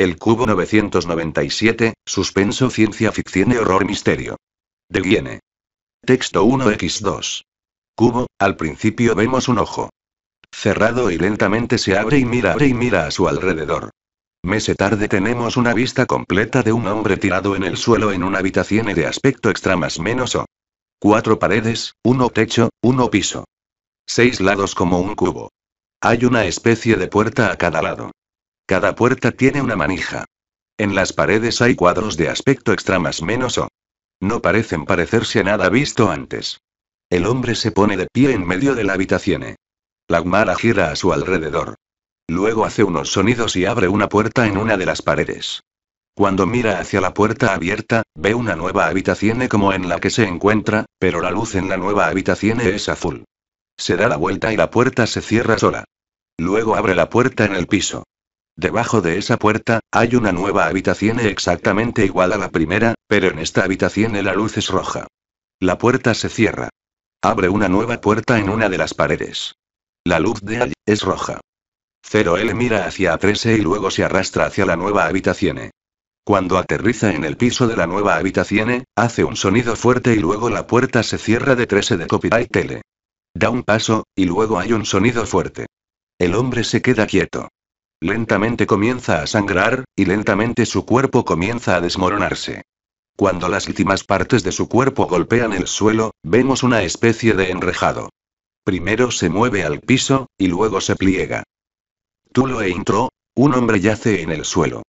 El Cubo 997, Suspenso Ciencia Ficción y Horror Misterio. De Texto 1x2. Cubo, al principio vemos un ojo. Cerrado y lentamente se abre y mira, abre y mira a su alrededor. Mese tarde tenemos una vista completa de un hombre tirado en el suelo en una habitación y de aspecto extra más menos o. Cuatro paredes, uno techo, uno piso. Seis lados como un cubo. Hay una especie de puerta a cada lado. Cada puerta tiene una manija. En las paredes hay cuadros de aspecto extra más menos o. No parecen parecerse a nada visto antes. El hombre se pone de pie en medio de la habitación. La gumara gira a su alrededor. Luego hace unos sonidos y abre una puerta en una de las paredes. Cuando mira hacia la puerta abierta, ve una nueva habitación como en la que se encuentra, pero la luz en la nueva habitación es azul. Se da la vuelta y la puerta se cierra sola. Luego abre la puerta en el piso. Debajo de esa puerta, hay una nueva habitación exactamente igual a la primera, pero en esta habitación la luz es roja. La puerta se cierra. Abre una nueva puerta en una de las paredes. La luz de allí es roja. 0L mira hacia A13 e y luego se arrastra hacia la nueva habitación. E. Cuando aterriza en el piso de la nueva habitación, e, hace un sonido fuerte y luego la puerta se cierra de 13 de copyright tele. Da un paso, y luego hay un sonido fuerte. El hombre se queda quieto. Lentamente comienza a sangrar, y lentamente su cuerpo comienza a desmoronarse. Cuando las últimas partes de su cuerpo golpean el suelo, vemos una especie de enrejado. Primero se mueve al piso, y luego se pliega. Tulo e intro, un hombre yace en el suelo.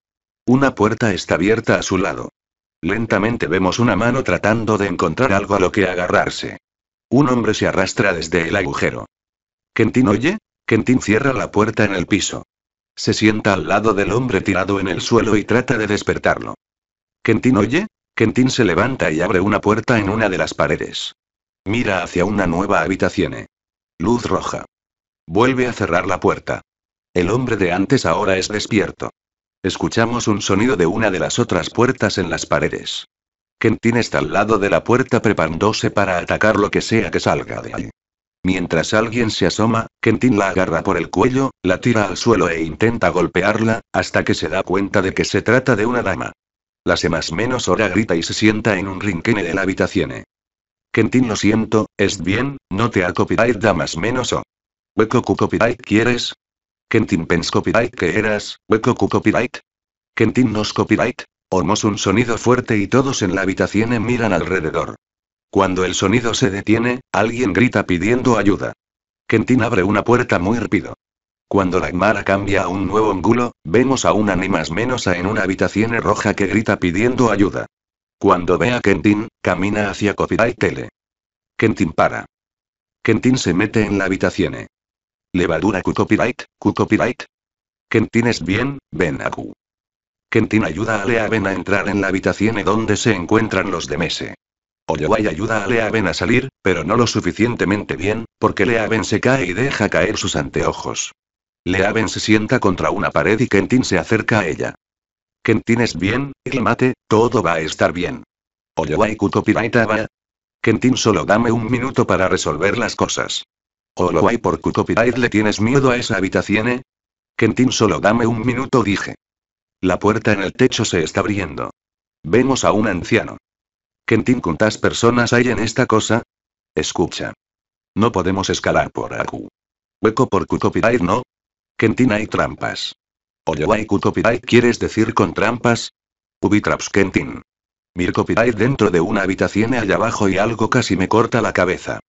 Una puerta está abierta a su lado. Lentamente vemos una mano tratando de encontrar algo a lo que agarrarse. Un hombre se arrastra desde el agujero. ¿Kentin oye? Kentin cierra la puerta en el piso. Se sienta al lado del hombre tirado en el suelo y trata de despertarlo. ¿Kentin oye? Kentin se levanta y abre una puerta en una de las paredes. Mira hacia una nueva habitación. Luz roja. Vuelve a cerrar la puerta. El hombre de antes ahora es despierto. Escuchamos un sonido de una de las otras puertas en las paredes. Kentin está al lado de la puerta preparándose para atacar lo que sea que salga de ahí. Mientras alguien se asoma, Kentin la agarra por el cuello, la tira al suelo e intenta golpearla, hasta que se da cuenta de que se trata de una dama. La se más menos hora grita y se sienta en un rincón de la habitación. Kentin lo siento, es bien, no te ha copyright damas menos o. Hueco copyright quieres? Kentin pens copyright que eras, hueco copyright. Kentin nos copyright. Omos un sonido fuerte y todos en la habitación miran alrededor. Cuando el sonido se detiene, alguien grita pidiendo ayuda. Kentin abre una puerta muy rápido. Cuando la Gmara cambia a un nuevo ángulo, vemos a una ni menos en una habitación roja que grita pidiendo ayuda. Cuando ve a Kentin, camina hacia Copyright Tele. Kentin para. Kentin se mete en la habitación. Levadura Q copyright, Q Kentin es bien, ven a Q. Kentin ayuda a Lea a entrar en la habitación e donde se encuentran los de Mese. Olloway ayuda a Leaven a salir, pero no lo suficientemente bien, porque Leaven se cae y deja caer sus anteojos. Leaven se sienta contra una pared y Kentin se acerca a ella. Kentin es bien, el mate, todo va a estar bien. Olloway va. Kentin solo dame un minuto para resolver las cosas. Olloway por Kutopirait le tienes miedo a esa habitación, eh? Kentin solo dame un minuto dije. La puerta en el techo se está abriendo. Vemos a un anciano. Kentin, cuántas personas hay en esta cosa? Escucha. No podemos escalar por Aku. Hueco por Kukopidai, ¿no? Kentin hay trampas. hay Kukopidai, ¿quieres decir con trampas? Ubitraps Kentin. Mirkopidai dentro de una habitación allá abajo y algo casi me corta la cabeza.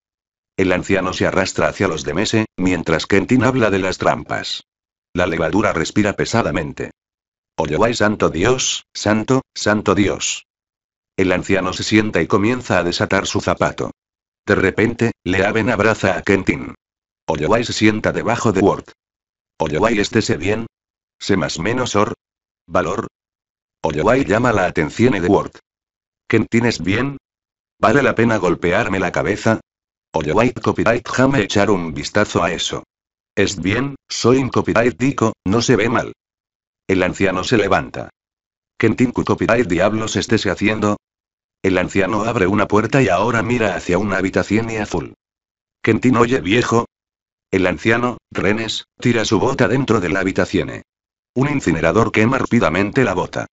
El anciano se arrastra hacia los de Mese, mientras Kentin habla de las trampas. La levadura respira pesadamente. Oyawai santo Dios, santo, santo Dios. El anciano se sienta y comienza a desatar su zapato. De repente, Leaven abraza a Kentin. Oyowai se sienta debajo de Ward. Oyowai estése bien. Se más menos or. Valor. Oyowai llama la atención de Ward. Kentin es bien. ¿Vale la pena golpearme la cabeza? Oyowai copyright jame echar un vistazo a eso. Es bien, soy un copyright dico, no se ve mal. El anciano se levanta. Kentinku y Diablos estése haciendo? El anciano abre una puerta y ahora mira hacia una habitación y azul. Kentin oye viejo. El anciano, Renes, tira su bota dentro de la habitación. Un incinerador quema rápidamente la bota.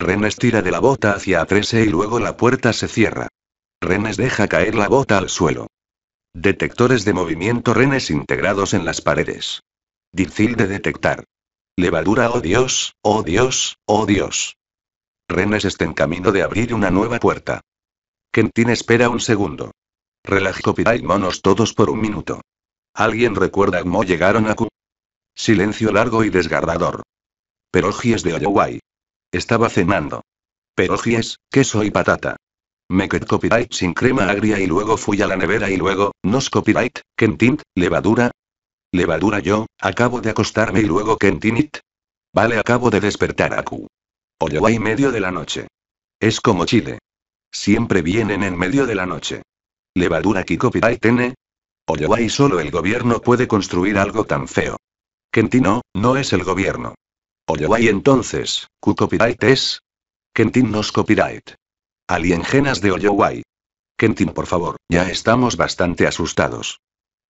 Renes tira de la bota hacia Atrese y luego la puerta se cierra. Renes deja caer la bota al suelo. Detectores de movimiento Renes integrados en las paredes. Difícil de detectar. Levadura, oh Dios, oh Dios, oh Dios. Renes está en camino de abrir una nueva puerta. Kentin espera un segundo. copyright monos todos por un minuto. ¿Alguien recuerda cómo llegaron a Q? Silencio largo y desgarrador. Perogies de Oyawai. Estaba cenando. Perogies, queso y patata. Me quedé copyright sin crema agria y luego fui a la nevera y luego, nos copyright, Kentin, levadura. Levadura yo, acabo de acostarme y luego Kentinit. Vale, acabo de despertar a Q. O medio de la noche. Es como Chile. Siempre vienen en medio de la noche. Levadura copyright, tiene y solo el gobierno puede construir algo tan feo. Kentino, no es el gobierno. y entonces, copyright es. Kentin es copyright. Alienjenas de Oyowai. Kentin, por favor, ya estamos bastante asustados.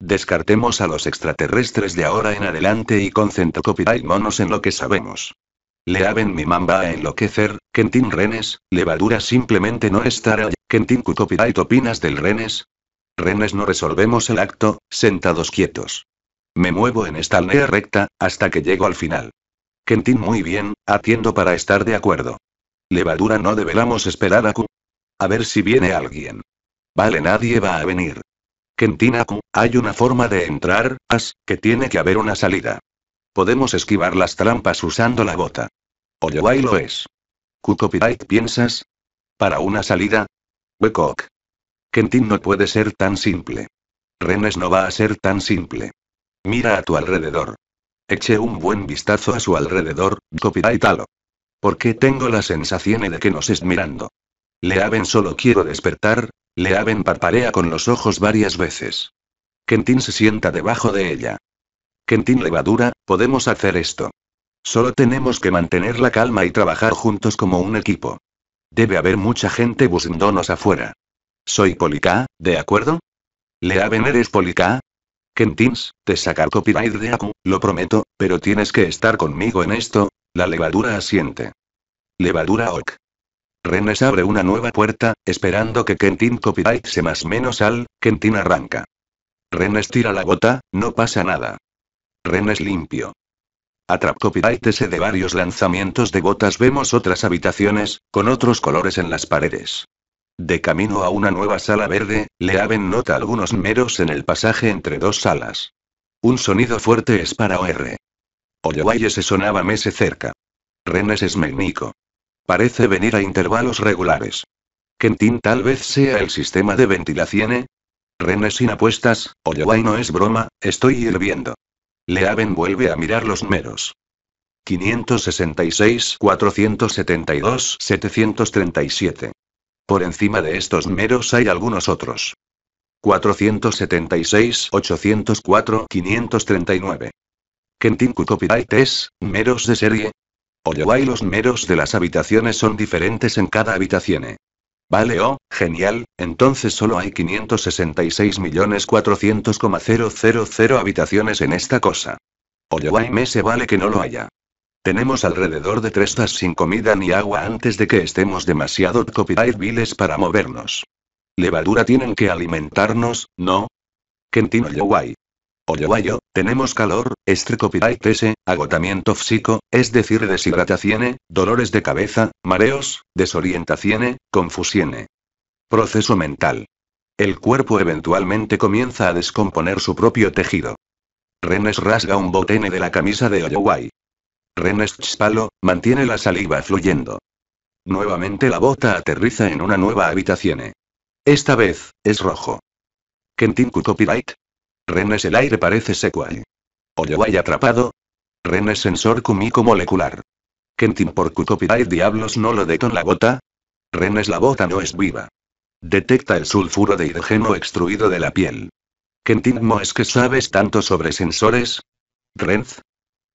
Descartemos a los extraterrestres de ahora en adelante y concentra copyright monos en lo que sabemos. Le mi mamba a enloquecer, Kentin Renes, levadura simplemente no estará. Kentin y opinas del Renes. Renes no resolvemos el acto, sentados quietos. Me muevo en esta línea recta, hasta que llego al final. Kentin muy bien, atiendo para estar de acuerdo. Levadura no deberamos esperar a A ver si viene alguien. Vale, nadie va a venir. Kentin hay una forma de entrar, as, que tiene que haber una salida. Podemos esquivar las trampas usando la bota. guay lo es. ¿Q-copyright piensas? ¿Para una salida? Wecock. Kentin no puede ser tan simple. Renes no va a ser tan simple. Mira a tu alrededor. Eche un buen vistazo a su alrededor, talo. Porque tengo la sensación de que nos es mirando. Leaven solo quiero despertar, Leaven parparea con los ojos varias veces. Kentin se sienta debajo de ella. Kentin Levadura, podemos hacer esto. Solo tenemos que mantener la calma y trabajar juntos como un equipo. Debe haber mucha gente buscándonos afuera. Soy Polica, ¿de acuerdo? Leaven eres Polica. Kentins, te sacar copyright de Aku, lo prometo, pero tienes que estar conmigo en esto. La levadura asiente. Levadura Ok. Renes abre una nueva puerta, esperando que Kentin copyright se más menos al, Kentin arranca. Renes tira la bota, no pasa nada. Renes limpio. A ese de varios lanzamientos de botas vemos otras habitaciones, con otros colores en las paredes. De camino a una nueva sala verde, Leaven nota algunos meros en el pasaje entre dos salas. Un sonido fuerte es para OR. Ollovalle se sonaba mese cerca. Rennes es mecnico. Parece venir a intervalos regulares. Kentin tal vez sea el sistema de ventilación. ¿eh? Renes sin apuestas, Ollovalle no es broma, estoy hirviendo. Leaven vuelve a mirar los números. 566, 472, 737. Por encima de estos meros hay algunos otros. 476, 804, 539. Kentinku Copyright es, meros de serie. guay los meros de las habitaciones son diferentes en cada habitación. Vale, oh, genial, entonces solo hay 566.400,000 habitaciones en esta cosa. me se vale que no lo haya. Tenemos alrededor de tres tas sin comida ni agua antes de que estemos demasiado copyright viles para movernos. Levadura tienen que alimentarnos, ¿no? Kentino Yowai. Oyoayo, tenemos calor, estrecopyright agotamiento físico, es decir deshidratación, dolores de cabeza, mareos, desorientación, confusión. Proceso mental. El cuerpo eventualmente comienza a descomponer su propio tejido. Renes rasga un botene de la camisa de Oyowai. Renes Chpalo, mantiene la saliva fluyendo. Nuevamente la bota aterriza en una nueva habitación. Esta vez, es rojo. Kentinku copyright, Renes el aire parece seco ahí. hay atrapado. Renes sensor kumiko molecular. Kentin por cu diablos no lo con la bota. Renes la bota no es viva. Detecta el sulfuro de hidrógeno extruido de la piel. Kentin es que sabes tanto sobre sensores. Renz.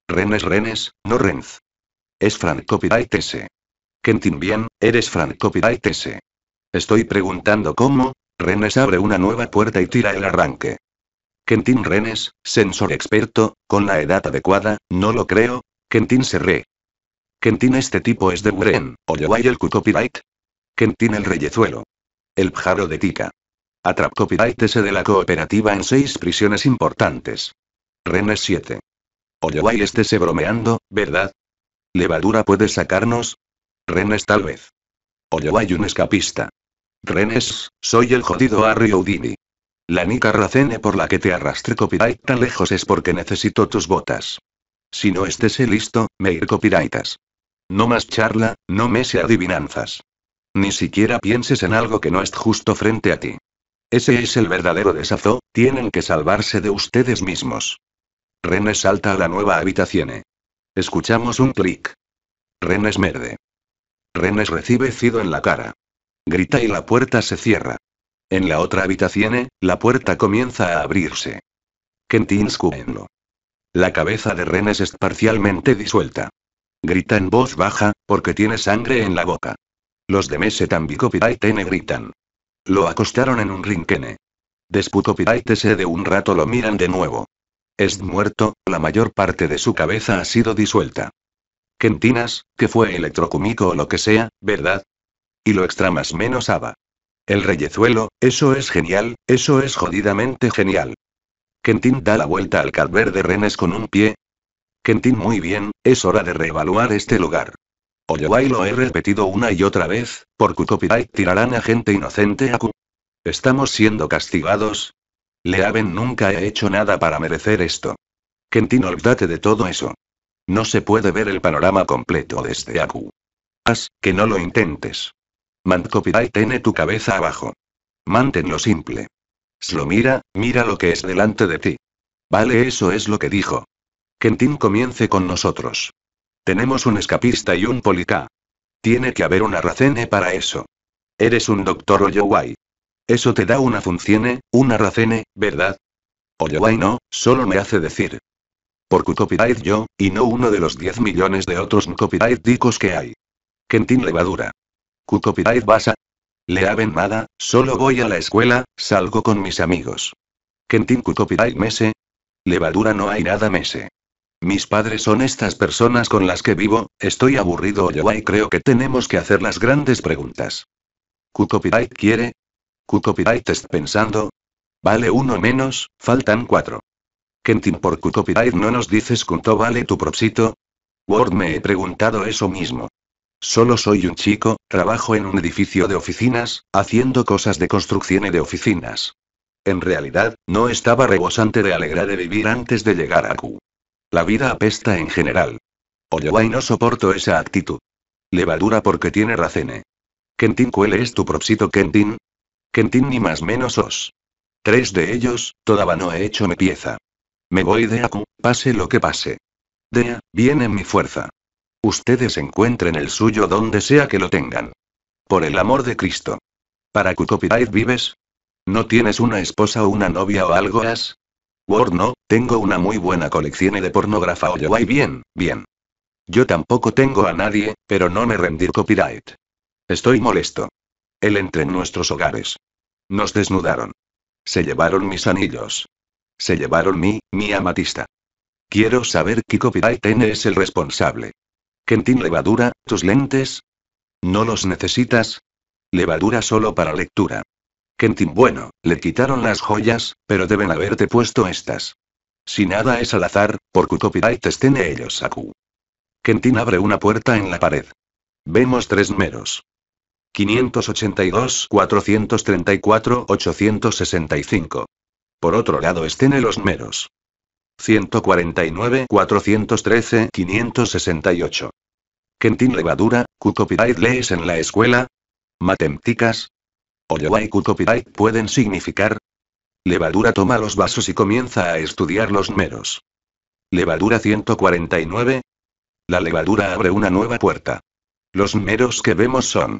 Renes Renes, no Renz. Es Frank Copyright ese. Kentin bien, eres Frank Copyright Estoy preguntando cómo, Renes abre una nueva puerta y tira el arranque. Kentin Renes, sensor experto, con la edad adecuada, no lo creo, se Serré. Kentin este tipo es de Buren, Olloway el copyright. Kentin el reyezuelo. El pjaro de Tica. Atrap copyright ese de la cooperativa en seis prisiones importantes. Renes 7. Olloway se bromeando, ¿verdad? ¿Levadura puede sacarnos? Renes tal vez. Olloway un escapista. Renes, soy el jodido Harry la Nika Racene por la que te arrastre copyright tan lejos es porque necesito tus botas. Si no estés listo, me ir copyrightas. No más charla, no me sé adivinanzas. Ni siquiera pienses en algo que no es justo frente a ti. Ese es el verdadero desazo, tienen que salvarse de ustedes mismos. Renes salta a la nueva habitación. Escuchamos un clic. Renes merde. Renes recibe Cido en la cara. Grita y la puerta se cierra. En la otra habitación, eh, la puerta comienza a abrirse. Kentinskuenlo. La cabeza de Renes es parcialmente disuelta. Grita en voz baja, porque tiene sangre en la boca. Los de Mese ne gritan. Lo acostaron en un rinquene. Eh. Desputopiraite se de un rato lo miran de nuevo. Es muerto, la mayor parte de su cabeza ha sido disuelta. Kentinas, que fue electrocumico o lo que sea, ¿verdad? Y lo extra más menos aba. El reyezuelo, eso es genial, eso es jodidamente genial. Kentin da la vuelta al calver de renes con un pie. Kentin muy bien, es hora de reevaluar este lugar. Oyoai lo he repetido una y otra vez, por cu tirarán a gente inocente a Estamos siendo castigados. Leaven nunca he hecho nada para merecer esto. Kentin olvídate de todo eso. No se puede ver el panorama completo desde Aku. Haz que no lo intentes copyright tiene tu cabeza abajo. Manténlo simple. Slo mira mira lo que es delante de ti. Vale, eso es lo que dijo. Kentin comience con nosotros. Tenemos un escapista y un policá. Tiene que haber una racene para eso. Eres un doctor Oyowai. Eso te da una función, una racene, ¿verdad? Oyowai no, solo me hace decir. Por copyright yo, y no uno de los 10 millones de otros copyright dicos que hay. Kentin levadura. Cu basa. Le haben nada, solo voy a la escuela, salgo con mis amigos. Kentin cu mese. Levadura no hay nada mese. Mis padres son estas personas con las que vivo, estoy aburrido yo y creo que tenemos que hacer las grandes preguntas. Cu quiere? Cu está pensando? Vale uno menos, faltan cuatro. Kentin por Q no nos dices cuánto vale tu propósito. Word me he preguntado eso mismo. Solo soy un chico, trabajo en un edificio de oficinas, haciendo cosas de construcción y de oficinas. En realidad, no estaba rebosante de alegría de vivir antes de llegar a Q. La vida apesta en general. guay no soporto esa actitud. Levadura porque tiene racene. ¿eh? Kentin cuál es tu propósito, Kentin? Kentin ni más menos os. Tres de ellos, todavía no he hecho mi pieza. Me voy de Aku, pase lo que pase. Dea, viene mi fuerza. Ustedes encuentren el suyo donde sea que lo tengan. Por el amor de Cristo. ¿Para qué copyright vives? ¿No tienes una esposa o una novia o algo así Word no, tengo una muy buena colección de pornografía o yo hay bien, bien. Yo tampoco tengo a nadie, pero no me rendir copyright. Estoy molesto. Él entra en nuestros hogares. Nos desnudaron. Se llevaron mis anillos. Se llevaron mi, mi amatista. Quiero saber qué copyright N es el responsable. Kentin Levadura, ¿tus lentes? ¿No los necesitas? Levadura solo para lectura. Kentin bueno, le quitaron las joyas, pero deben haberte puesto estas. Si nada es al azar, por copyright estén ellos Saku. Kentin abre una puerta en la pared. Vemos tres meros. 582, 434, 865. Por otro lado estén los meros. 149 413 568. Kentin Levadura, Cucopidite lees en la escuela. Matemticas. Olloa y pueden significar. Levadura toma los vasos y comienza a estudiar los meros. Levadura 149. La levadura abre una nueva puerta. Los meros que vemos son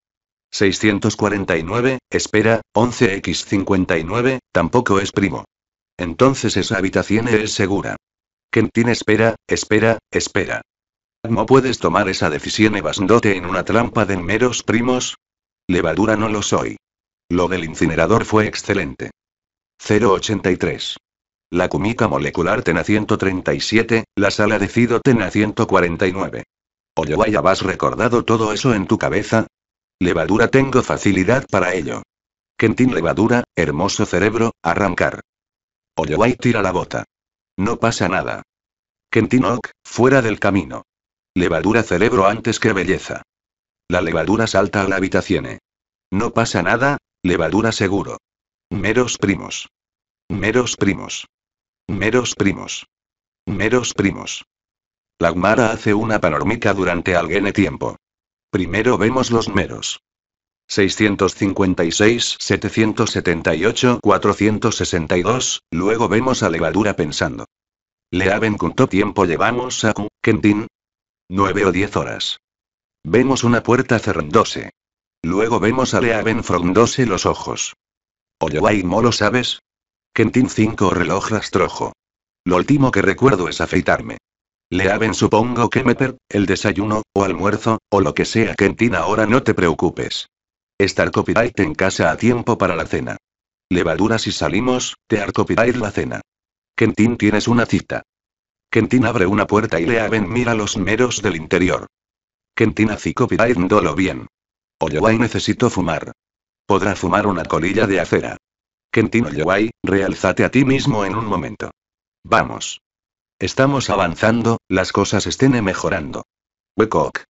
649, espera, 11x59, tampoco es primo. Entonces esa habitación es segura. Kentin espera, espera, espera. ¿No puedes tomar esa decisión evasándote en una trampa de meros primos? Levadura no lo soy. Lo del incinerador fue excelente. 083. La cumica molecular TENA 137, la sala de Cido TENA 149. Oye, ya vas recordado todo eso en tu cabeza, Levadura tengo facilidad para ello. Kentin levadura, hermoso cerebro, arrancar. Olloway tira la bota. No pasa nada. Kentin Ok, fuera del camino. Levadura cerebro antes que belleza. La levadura salta a la habitación. No pasa nada, levadura seguro. Meros primos. Meros primos. Meros primos. Meros primos. La hace una panormica durante algún tiempo. Primero vemos los meros. 656, 778, 462, luego vemos a Levadura pensando. Leaven cuánto tiempo llevamos a Kentin? 9 o 10 horas. Vemos una puerta cerrándose. Luego vemos a Leaven frondose los ojos. Oyoai lo ¿sabes? Kentin 5 reloj rastrojo. Lo último que recuerdo es afeitarme. Leaven supongo que meter, el desayuno, o almuerzo, o lo que sea Kentin ahora no te preocupes. Estar copyright en casa a tiempo para la cena. Levadura si salimos, te copyright la cena. Kentin tienes una cita. Kentin abre una puerta y Leaven mira los meros del interior. Kentin hace copyright lo bien. Oye, necesito fumar. Podrá fumar una colilla de acera. Kentin oye, realzate a ti mismo en un momento. Vamos. Estamos avanzando, las cosas estén mejorando. Wecock.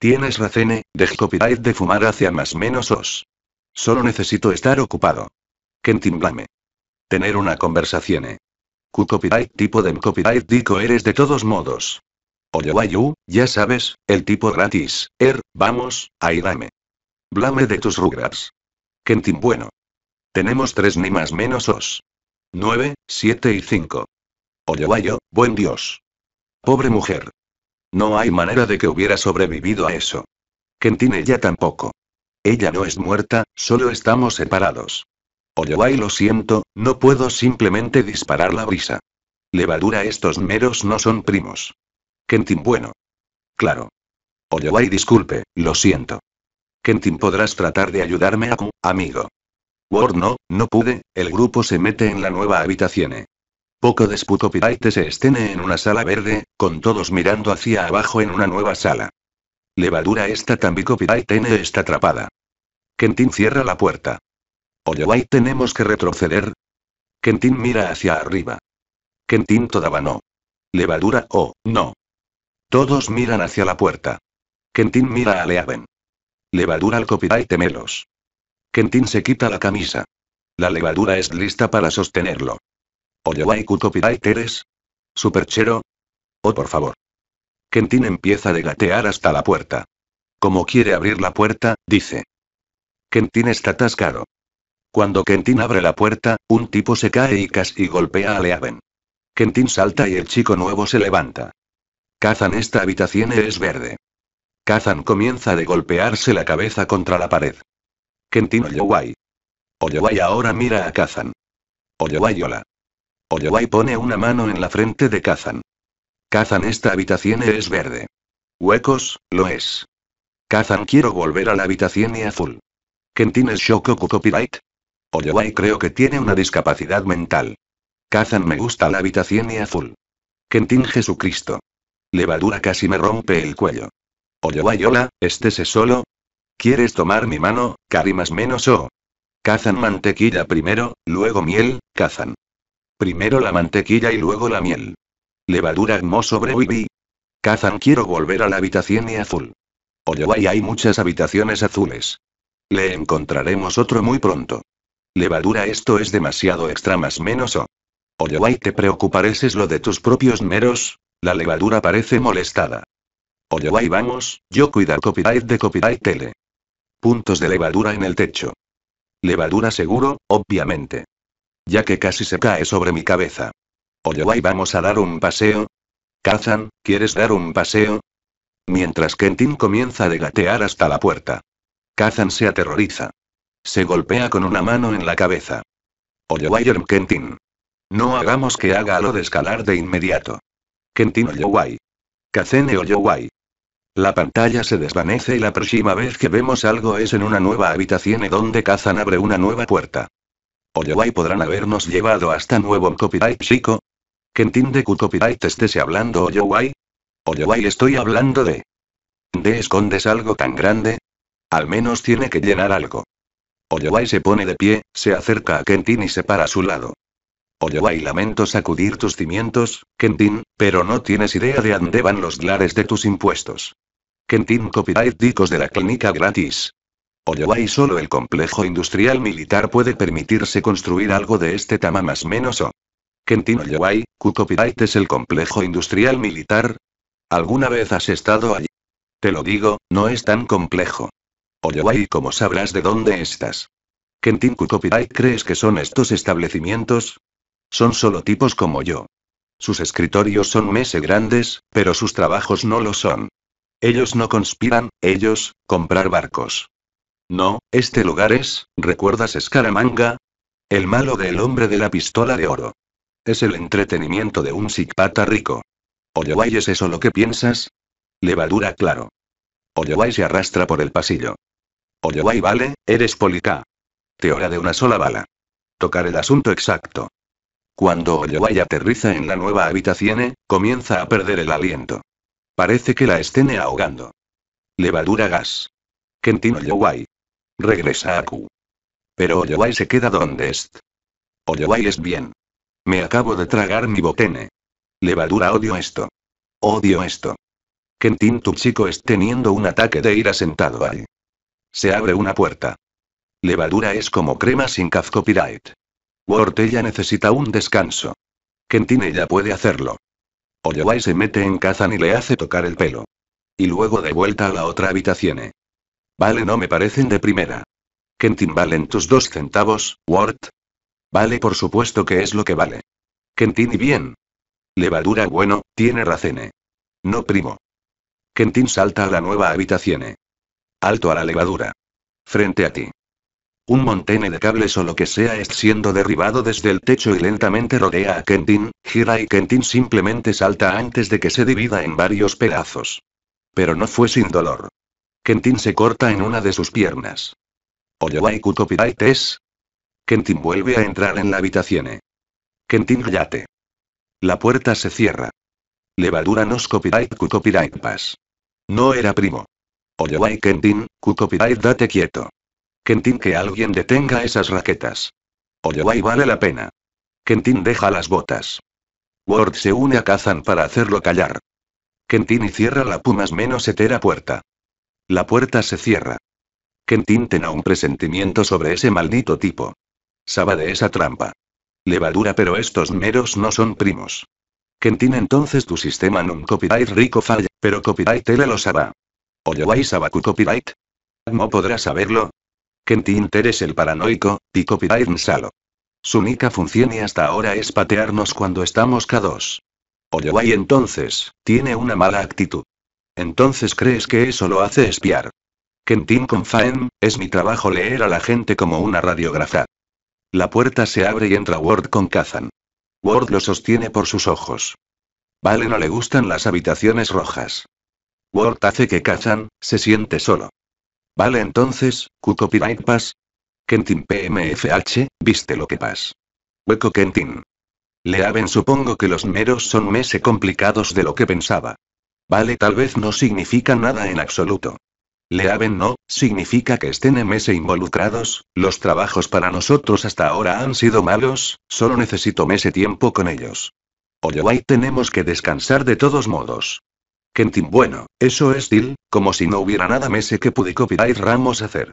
Tienes razón, copyright de fumar hacia más menos os. Solo necesito estar ocupado. Kentin blame. Tener una conversación. Q copyright tipo de copyright dico eres de todos modos. Oyoayu, uh, ya sabes, el tipo gratis, er, vamos, dame. Blame de tus rugrats. Kentin bueno. Tenemos tres ni más menos os. Nueve, siete y cinco guayo, buen Dios. Pobre mujer. No hay manera de que hubiera sobrevivido a eso. Kentin ella tampoco. Ella no es muerta, solo estamos separados. Oyoai lo siento, no puedo simplemente disparar la brisa. Levadura estos meros no son primos. Kentin bueno. Claro. Oyoai disculpe, lo siento. Kentin podrás tratar de ayudarme a... amigo. Ward no, no pude, el grupo se mete en la nueva habitación. Eh. Poco después Copyright se estene en una sala verde, con todos mirando hacia abajo en una nueva sala. Levadura está también Copyright N está atrapada. Kentin cierra la puerta. guay, tenemos que retroceder. Kentin mira hacia arriba. Kentin todavía no. Levadura oh, no. Todos miran hacia la puerta. Kentin mira a Leaven. Levadura al copyright temelos. Kentin se quita la camisa. La levadura es lista para sostenerlo. Oyowaiku copywriters? Superchero? Oh por favor. Kentin empieza de gatear hasta la puerta. Como quiere abrir la puerta, dice. Kentin está atascado. Cuando Kentin abre la puerta, un tipo se cae y casi golpea a Leaven. Kentin salta y el chico nuevo se levanta. Kazan esta habitación es verde. Kazan comienza de golpearse la cabeza contra la pared. Kentin Oyowai. Oyowai ahora mira a Kazan. Oyowai hola. Olloway pone una mano en la frente de Kazan. Kazan, esta habitación es verde. Huecos, lo es. Kazan, quiero volver a la habitación y azul. Kentin es Copyright. Olloway creo que tiene una discapacidad mental. Kazan, me gusta la habitación y azul. Kentin Jesucristo. Levadura casi me rompe el cuello. Olloway, hola, estés solo. ¿Quieres tomar mi mano, más menos o? Kazan mantequilla primero, luego miel, Kazan. Primero la mantequilla y luego la miel. Levadura sobre sobreviví. Kazan quiero volver a la habitación y azul. Oyawai hay muchas habitaciones azules. Le encontraremos otro muy pronto. Levadura esto es demasiado extra más menos o. Oh. te preocupares es lo de tus propios meros, la levadura parece molestada. Oyawai vamos, yo cuidar copyright de copyright tele. Puntos de levadura en el techo. Levadura seguro, obviamente. Ya que casi se cae sobre mi cabeza. Oye, vamos a dar un paseo. Kazan, ¿quieres dar un paseo? Mientras Kentin comienza a gatear hasta la puerta. Kazan se aterroriza. Se golpea con una mano en la cabeza. Erm Kentin. No hagamos que haga lo de escalar de inmediato. Kentin Oyowai. Kazene guay. La pantalla se desvanece y la próxima vez que vemos algo es en una nueva habitación y donde Kazan abre una nueva puerta. O podrán habernos llevado hasta nuevo copyright chico. Kentin de Q copyright estése hablando Oyowai. Oyowai estoy hablando de. ¿De escondes algo tan grande? Al menos tiene que llenar algo. Oyowai se pone de pie, se acerca a Kentin y se para a su lado. Oyowai lamento sacudir tus cimientos, Kentin, pero no tienes idea de dónde van los glares de tus impuestos. Kentin copyright dicos de la clínica gratis. Ollola solo el complejo industrial militar puede permitirse construir algo de este tamaño más menos o. Kentin Olloay, Kukopirait es el complejo industrial militar. ¿Alguna vez has estado allí? Te lo digo, no es tan complejo. Olloay, ¿Cómo sabrás de dónde estás. Kentin Kukopirait ¿crees que son estos establecimientos? Son solo tipos como yo. Sus escritorios son mese grandes, pero sus trabajos no lo son. Ellos no conspiran, ellos, comprar barcos. No, este lugar es, ¿recuerdas Escaramanga? El malo del hombre de la pistola de oro. Es el entretenimiento de un sicpata rico. Oyawai, ¿es eso lo que piensas? Levadura claro. Oyawai se arrastra por el pasillo. Oyawai, vale, eres Te hora de una sola bala. Tocar el asunto exacto. Cuando Oyawai aterriza en la nueva habitación, eh, comienza a perder el aliento. Parece que la estén ahogando. Levadura gas. Kentin Oyawai. Regresa a Q. Pero Oyawai se queda donde est. Oyawai es bien. Me acabo de tragar mi botene. Levadura odio esto. Odio esto. Kentin tu chico es teniendo un ataque de ira sentado ahí. Se abre una puerta. Levadura es como crema sin copyright. Wortella necesita un descanso. Kentin ella puede hacerlo. Oyawai se mete en Kazan y le hace tocar el pelo. Y luego de vuelta a la otra habitación. Vale no me parecen de primera. Kentin valen tus dos centavos, Ward. Vale por supuesto que es lo que vale. Kentin y bien. Levadura bueno, tiene racene. Eh. No primo. Kentin salta a la nueva habitación. Eh. Alto a la levadura. Frente a ti. Un montene de cables o lo que sea es siendo derribado desde el techo y lentamente rodea a Kentin, gira y Kentin simplemente salta antes de que se divida en varios pedazos. Pero no fue sin dolor. Kentin se corta en una de sus piernas. Oyowaiku copyright es. Kentin vuelve a entrar en la habitación. Kentin yate. La puerta se cierra. Levadura nos copyright ku pas. No era primo. Oyowai Kentin, ku date quieto. Kentin que alguien detenga esas raquetas. Oyowai vale la pena. Kentin deja las botas. Ward se une a Kazan para hacerlo callar. Kentin y cierra la Pumas menos etera puerta. La puerta se cierra. Kentin tenía un presentimiento sobre ese maldito tipo. Saba de esa trampa. Levadura, pero estos meros no son primos. Kentin, entonces tu sistema un copyright rico falla, pero copyright él lo sabrá. sabe sabaku copyright. ¿No podrás saberlo? Kentin eres el paranoico, y copyright salo. Su única función y hasta ahora es patearnos cuando estamos K2. guay entonces, tiene una mala actitud. Entonces crees que eso lo hace espiar. Kentin Confaen, es mi trabajo leer a la gente como una radiografía. La puerta se abre y entra Ward con Kazan. Ward lo sostiene por sus ojos. Vale no le gustan las habitaciones rojas. Ward hace que Kazan, se siente solo. Vale entonces, ¿cu copyright Kentin PMFH, viste lo que pas. Hueco Kentin. Le haben supongo que los meros son mese complicados de lo que pensaba. Vale, tal vez no significa nada en absoluto. Leaven no, significa que estén Mese involucrados, los trabajos para nosotros hasta ahora han sido malos, solo necesito Mese tiempo con ellos. Oyoai tenemos que descansar de todos modos. Kentin bueno, eso es Dil, como si no hubiera nada mese que pude y Ramos hacer.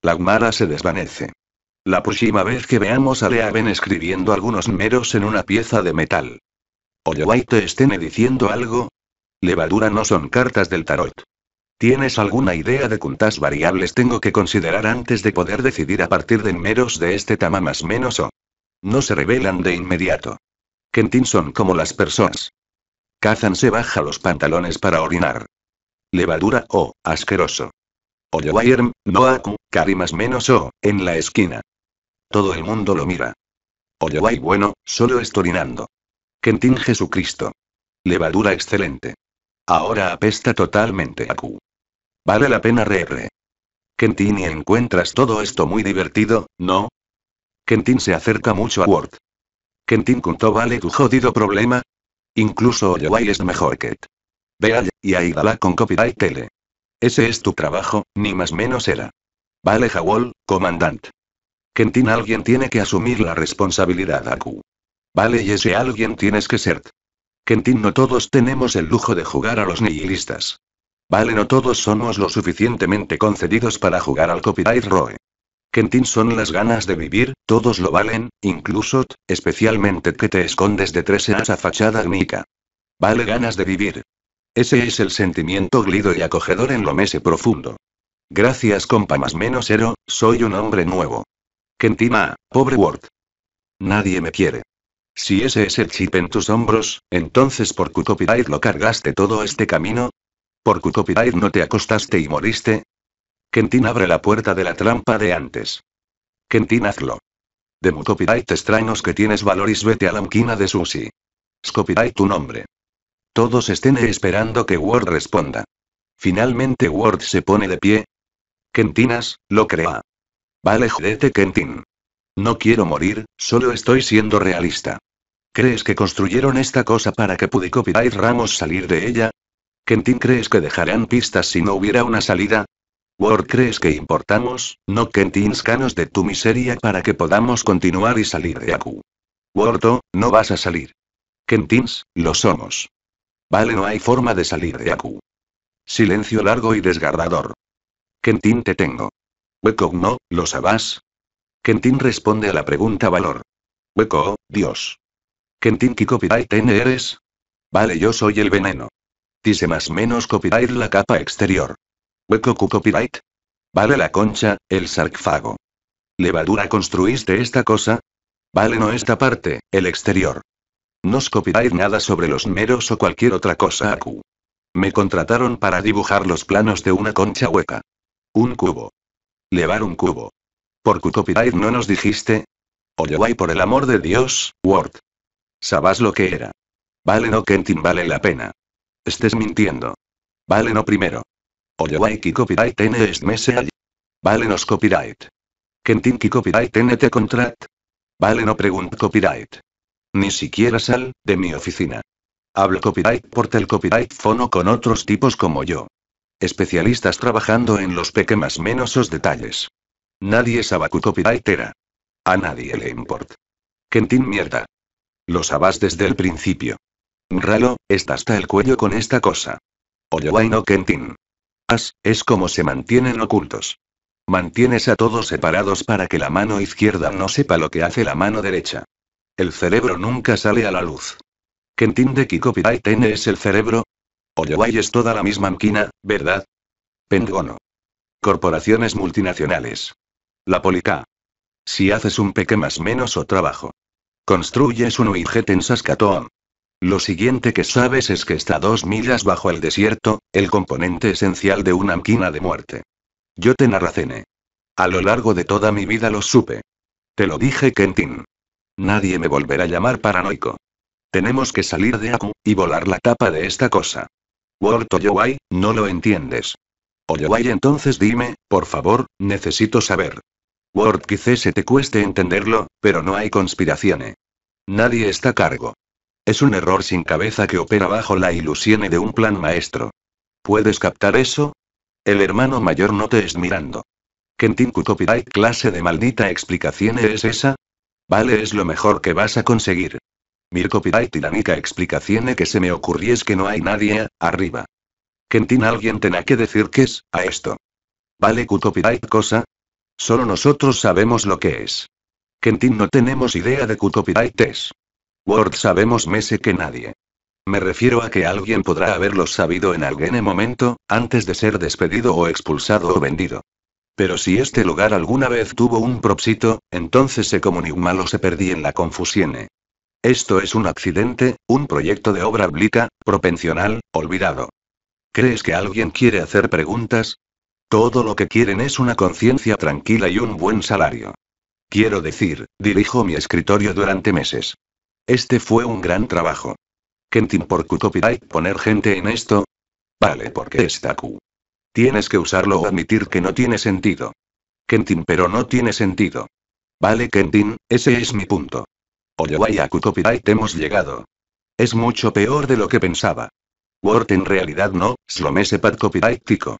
La se desvanece. La próxima vez que veamos a Leaven escribiendo algunos meros en una pieza de metal. Oyoai te estén diciendo algo, Levadura no son cartas del tarot. ¿Tienes alguna idea de cuántas variables tengo que considerar antes de poder decidir a partir de meros de este tama más menos o? No se revelan de inmediato. Kentin son como las personas. Kazan se baja los pantalones para orinar. Levadura o, oh, asqueroso. no aku, Kari más menos o, en la esquina. Todo el mundo lo mira. Oyowai bueno, solo orinando. Kentin Jesucristo. Levadura excelente. Ahora apesta totalmente a Q. Vale la pena rebre. Kentin, ¿y encuentras todo esto muy divertido, no? Kentin se acerca mucho a Ward. Kentin contó vale tu jodido problema. Incluso Oyawai es mejor que Vea, y la con copyright tele. Ese es tu trabajo, ni más menos era. Vale Jawol, comandante. Kentin alguien tiene que asumir la responsabilidad Q. Vale y ese alguien tienes que ser. Kentin no todos tenemos el lujo de jugar a los nihilistas. Vale, no todos somos lo suficientemente concedidos para jugar al copyright Roe. Kentin son las ganas de vivir, todos lo valen, incluso, especialmente que te escondes de tres de esa fachada mica. Vale ganas de vivir. Ese es el sentimiento glido y acogedor en lo mese profundo. Gracias compa más menos ero, soy un hombre nuevo. ah, pobre Ward. Nadie me quiere. Si ese es el chip en tus hombros, entonces por Cucopiraid lo cargaste todo este camino. Por Cucopiraid no te acostaste y moriste. Kentin abre la puerta de la trampa de antes. Kentin hazlo. De te extraños que tienes valoris vete a la máquina de Susi. Scopyright tu nombre. Todos estén esperando que Ward responda. Finalmente Ward se pone de pie. Kentinas, lo crea. Vale, jodete Kentin. No quiero morir, solo estoy siendo realista. ¿Crees que construyeron esta cosa para que pude y Ramos salir de ella? ¿Kentin crees que dejarán pistas si no hubiera una salida? Word, crees que importamos, no Kentins canos de tu miseria para que podamos continuar y salir de Aku. Worto, no vas a salir. Kentins, lo somos. Vale, no hay forma de salir de Aku. Silencio largo y desgarrador. Kentin te tengo. Weko no, lo sabás. Kentin responde a la pregunta valor. Weko, Dios. Kentinki Copyright eres? Vale, yo soy el veneno. Dice más menos copyright la capa exterior. Hueco cu copyright. Vale la concha, el sarcfago. Levadura construiste esta cosa. Vale no esta parte, el exterior. No es copyright nada sobre los meros o cualquier otra cosa Aku. Me contrataron para dibujar los planos de una concha hueca. Un cubo. Levar un cubo. ¿Por cu copyright no nos dijiste? voy por el amor de Dios, Ward. Sabás lo que era. Vale no Kentin vale la pena. Estés mintiendo. Vale no primero. Oyowaiki copyright NS allí. Vale no copyright. Kentin ki copyright este contract. Vale no pregunt copyright. Ni siquiera sal de mi oficina. Hablo copyright por tel copyright con otros tipos como yo. Especialistas trabajando en los pequeños menosos detalles. Nadie sabe copyright era. A nadie le importa. Kentin mierda. Lo sabás desde el principio. Ralo, está hasta el cuello con esta cosa. Oyowai no Kentin. As, es como se mantienen ocultos. Mantienes a todos separados para que la mano izquierda no sepa lo que hace la mano derecha. El cerebro nunca sale a la luz. Kentin de Kikopirai Tene es el cerebro. Oyowai es toda la misma máquina, ¿verdad? Pengono. Corporaciones multinacionales. La Policá. Si haces un peque más menos o trabajo. Construyes un widget en Saskatoon. Lo siguiente que sabes es que está dos millas bajo el desierto, el componente esencial de una máquina de muerte. Yo te narracene. A lo largo de toda mi vida lo supe. Te lo dije, Kentin. Nadie me volverá a llamar paranoico. Tenemos que salir de Aku, y volar la tapa de esta cosa. Word Yowai, no lo entiendes. Oyowai entonces dime, por favor, necesito saber. Word quizás se te cueste entenderlo, pero no hay conspiraciones. ¿eh? Nadie está a cargo. Es un error sin cabeza que opera bajo la ilusión de un plan maestro. ¿Puedes captar eso? El hermano mayor no te es mirando. Kentinku Copyright clase de maldita explicación es esa? Vale es lo mejor que vas a conseguir. Mir copyright tiránica explicación que se me ocurrió es que no hay nadie, arriba. Kentin alguien tenga que decir que es, a esto. Vale cu cosa, Solo nosotros sabemos lo que es. Kentin no tenemos idea de copyright es. Word sabemos mese que nadie. Me refiero a que alguien podrá haberlo sabido en algún momento, antes de ser despedido o expulsado o vendido. Pero si este lugar alguna vez tuvo un propósito, entonces se mal o se perdí en la confusión. Esto es un accidente, un proyecto de obra oblica, propensional, olvidado. ¿Crees que alguien quiere hacer preguntas? Todo lo que quieren es una conciencia tranquila y un buen salario. Quiero decir, dirijo mi escritorio durante meses. Este fue un gran trabajo. Kentin por Q poner gente en esto. Vale, porque está Q. Tienes que usarlo o admitir que no tiene sentido. Kentin, pero no tiene sentido. Vale, Kentin, ese es mi punto. Oye, a Q hemos llegado. Es mucho peor de lo que pensaba. Word en realidad no, Slomese pad copyright tico.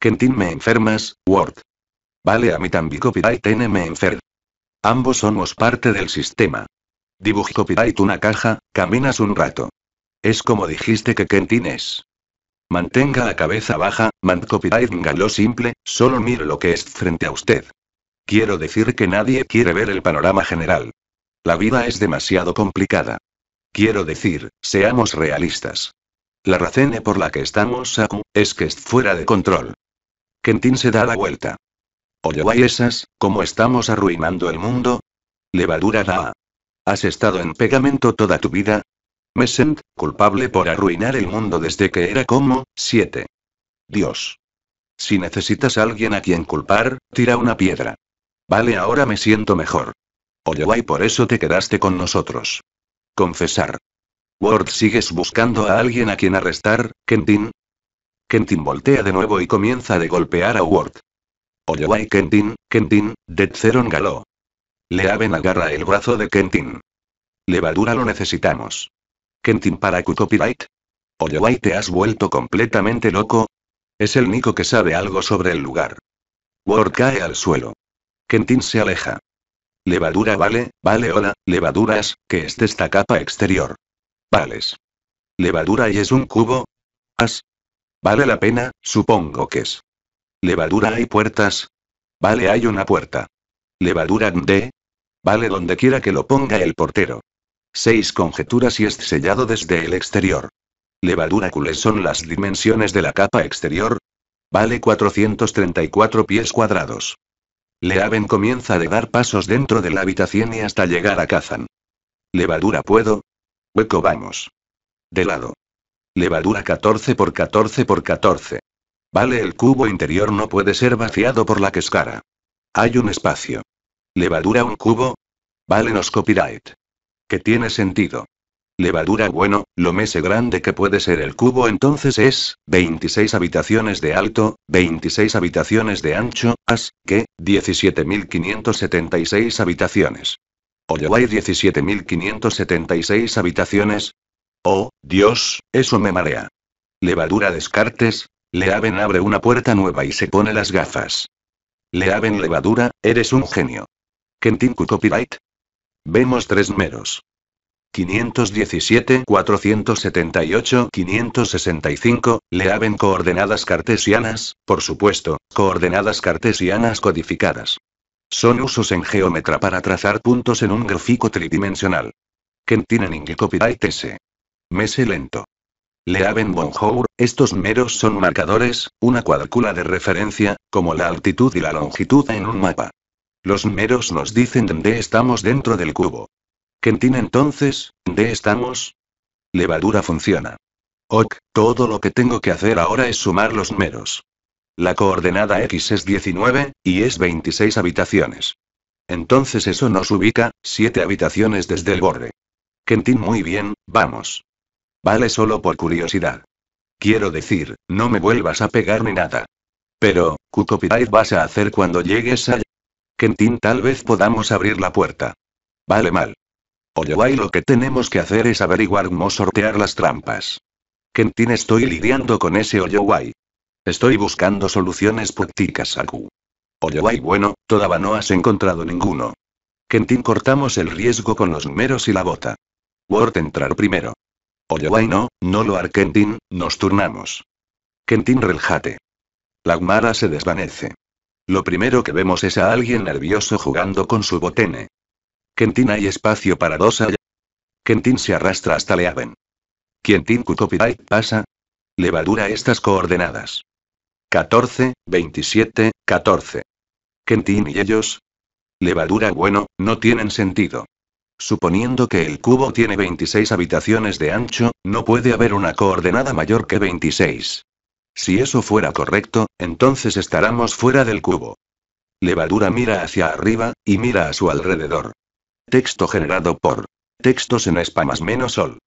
Kentin me enfermas, Ward. Vale a mí también copyright N me enfer. Ambos somos parte del sistema. Dibuj copyright una caja, caminas un rato. Es como dijiste que Kentin es. Mantenga la cabeza baja, man copyright lo simple, solo mire lo que es frente a usted. Quiero decir que nadie quiere ver el panorama general. La vida es demasiado complicada. Quiero decir, seamos realistas. La razón por la que estamos aquí es que es fuera de control. Kentin se da la vuelta. Oye, esas, ¿cómo estamos arruinando el mundo? Levadura da. ¿Has estado en pegamento toda tu vida? Me sent, culpable por arruinar el mundo desde que era como, siete. Dios. Si necesitas a alguien a quien culpar, tira una piedra. Vale, ahora me siento mejor. Oye, por eso te quedaste con nosotros. Confesar. Ward, ¿sigues buscando a alguien a quien arrestar, Kentin? Kentin voltea de nuevo y comienza de golpear a Ward. Oyowai Kentin, Kentin, Zero, Galo. Leaven agarra el brazo de Kentin. Levadura lo necesitamos. Kentin para Q copyright. Oyowai te has vuelto completamente loco. Es el Nico que sabe algo sobre el lugar. Ward cae al suelo. Kentin se aleja. Levadura vale, vale hola, levaduras, que es esta capa exterior. Vales. Levadura y es un cubo. As, Vale la pena, supongo que es. ¿Levadura hay puertas? Vale, hay una puerta. ¿Levadura de? Vale donde quiera que lo ponga el portero. Seis conjeturas y es sellado desde el exterior. ¿Levadura cules son las dimensiones de la capa exterior? Vale 434 pies cuadrados. Leaven comienza de dar pasos dentro de la habitación y hasta llegar a Kazan. ¿Levadura puedo? Hueco vamos. De lado. Levadura 14 por 14 por 14. Vale, el cubo interior no puede ser vaciado por la quescara. Hay un espacio. Levadura un cubo. Vale, nos copyright. Que tiene sentido. Levadura bueno, lo mese grande que puede ser el cubo entonces es, 26 habitaciones de alto, 26 habitaciones de ancho, as, que, 17.576 habitaciones. hay 17.576 habitaciones, Oh, Dios, eso me marea. Levadura Descartes. Leaven abre una puerta nueva y se pone las gafas. Leaven levadura, eres un genio. Kentinku copyright. Vemos tres meros. 517, 478, 565, Leaven coordenadas cartesianas, por supuesto, coordenadas cartesianas codificadas. Son usos en geómetra para trazar puntos en un gráfico tridimensional. que Copyright S. Mese lento. Le Bonjour, estos meros son marcadores, una cuadrícula de referencia, como la altitud y la longitud en un mapa. Los meros nos dicen dónde estamos dentro del cubo. Kentin entonces, ¿dónde estamos? Levadura funciona. Ok, todo lo que tengo que hacer ahora es sumar los meros. La coordenada X es 19, y es 26 habitaciones. Entonces eso nos ubica, 7 habitaciones desde el borde. Kentin muy bien, vamos. Vale solo por curiosidad. Quiero decir, no me vuelvas a pegar ni nada. Pero, ¿qué vas a hacer cuando llegues allá? Kentin, tal vez podamos abrir la puerta. Vale mal. guay lo que tenemos que hacer es averiguar cómo sortear las trampas. Kentin estoy lidiando con ese guay. Estoy buscando soluciones prácticas Aku. guay bueno, todavía no has encontrado ninguno. Kentin cortamos el riesgo con los números y la bota. Word entrar primero guay no, no lo Arkentin, nos turnamos. Kentin reljate. La humara se desvanece. Lo primero que vemos es a alguien nervioso jugando con su botene. Kentin hay espacio para dos allá. Kentin se arrastra hasta Leaven. Quentin Cucopiday pasa. Levadura estas coordenadas. 14, 27, 14. Kentin y ellos. Levadura bueno, no tienen sentido. Suponiendo que el cubo tiene 26 habitaciones de ancho, no puede haber una coordenada mayor que 26. Si eso fuera correcto, entonces estaremos fuera del cubo. Levadura mira hacia arriba, y mira a su alrededor. Texto generado por textos en espamas menos sol.